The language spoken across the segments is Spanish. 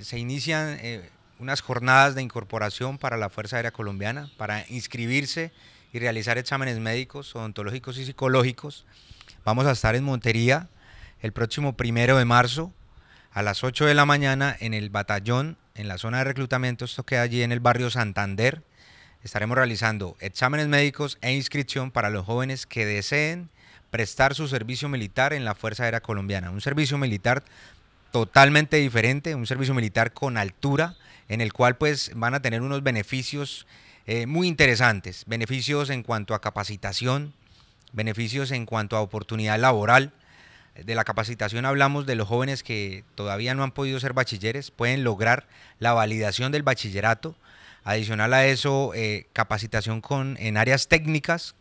Se inician eh, unas jornadas de incorporación para la Fuerza Aérea Colombiana, para inscribirse y realizar exámenes médicos, odontológicos y psicológicos. Vamos a estar en Montería el próximo primero de marzo a las 8 de la mañana en el batallón, en la zona de reclutamiento, esto queda allí en el barrio Santander. Estaremos realizando exámenes médicos e inscripción para los jóvenes que deseen prestar su servicio militar en la Fuerza Aérea Colombiana, un servicio militar totalmente diferente, un servicio militar con altura, en el cual pues van a tener unos beneficios eh, muy interesantes, beneficios en cuanto a capacitación, beneficios en cuanto a oportunidad laboral. De la capacitación hablamos de los jóvenes que todavía no han podido ser bachilleres, pueden lograr la validación del bachillerato. Adicional a eso, eh, capacitación con, en áreas técnicas,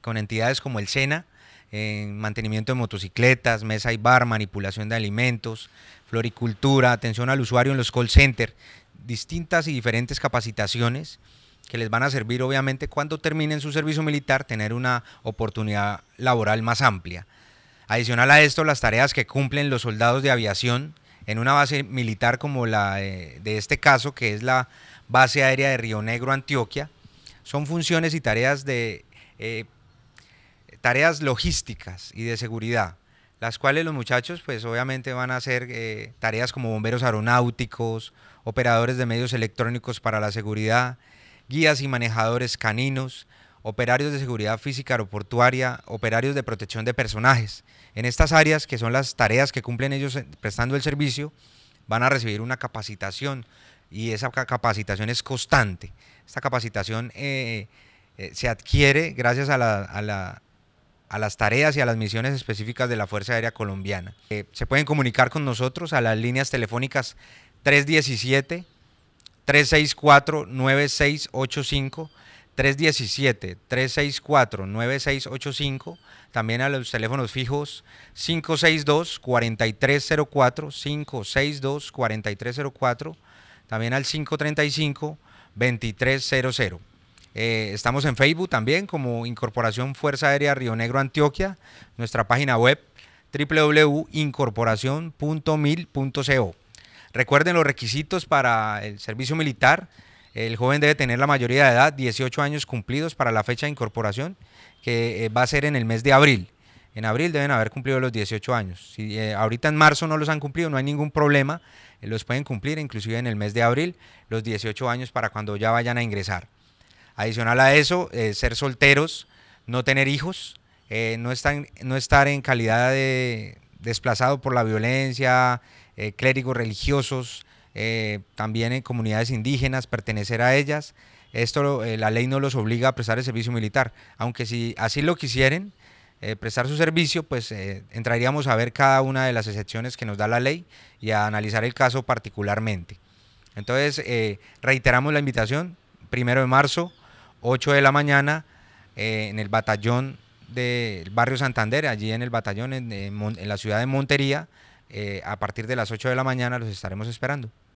con entidades como el SENA, en mantenimiento de motocicletas, mesa y bar, manipulación de alimentos, floricultura, atención al usuario en los call center, distintas y diferentes capacitaciones que les van a servir obviamente cuando terminen su servicio militar tener una oportunidad laboral más amplia. Adicional a esto, las tareas que cumplen los soldados de aviación en una base militar como la de, este caso, que es la base aérea de Río Negro, Antioquia, son funciones y tareas de eh, tareas logísticas y de seguridad, las cuales los muchachos pues obviamente van a hacer eh, tareas como bomberos aeronáuticos, operadores de medios electrónicos para la seguridad, guías y manejadores caninos, operarios de seguridad física aeroportuaria, operarios de protección de personajes. En estas áreas, que son las tareas que cumplen ellos eh, prestando el servicio, van a recibir una capacitación y esa capacitación es constante. Esta capacitación eh, se adquiere gracias a la a las tareas y a las misiones específicas de la Fuerza Aérea Colombiana. Eh, se pueden comunicar con nosotros a las líneas telefónicas 317 364 9685 317-364-9685, también a los teléfonos fijos 562-4304, 562-4304, también al 535-2300. Eh, estamos en Facebook también como Incorporación Fuerza Aérea Río Negro Antioquia, nuestra página web www.incorporacion.mil.co. Recuerden los requisitos para el servicio militar. El joven debe tener la mayoría de edad, 18 años cumplidos para la fecha de incorporación, que eh, va a ser en el mes de abril. En abril deben haber cumplido los 18 años. Si eh, ahorita en marzo no los han cumplido, no hay ningún problema. los pueden cumplir inclusive en el mes de abril, los 18 años para cuando ya vayan a ingresar. Adicional a eso, eh, ser solteros, no tener hijos, eh, no, estar, en calidad de desplazado por la violencia, eh, clérigos religiosos, también en comunidades indígenas, pertenecer a ellas. Esto la ley no los obliga a prestar el servicio militar, aunque si así lo quisieran, prestar su servicio, pues entraríamos a ver cada una de las excepciones que nos da la ley y a analizar el caso particularmente. Entonces, reiteramos la invitación, primero de marzo, 8 de la mañana eh, en el batallón del barrio Santander, allí en el batallón en, la ciudad de Montería. Eh, a partir de las 8 de la mañana los estaremos esperando.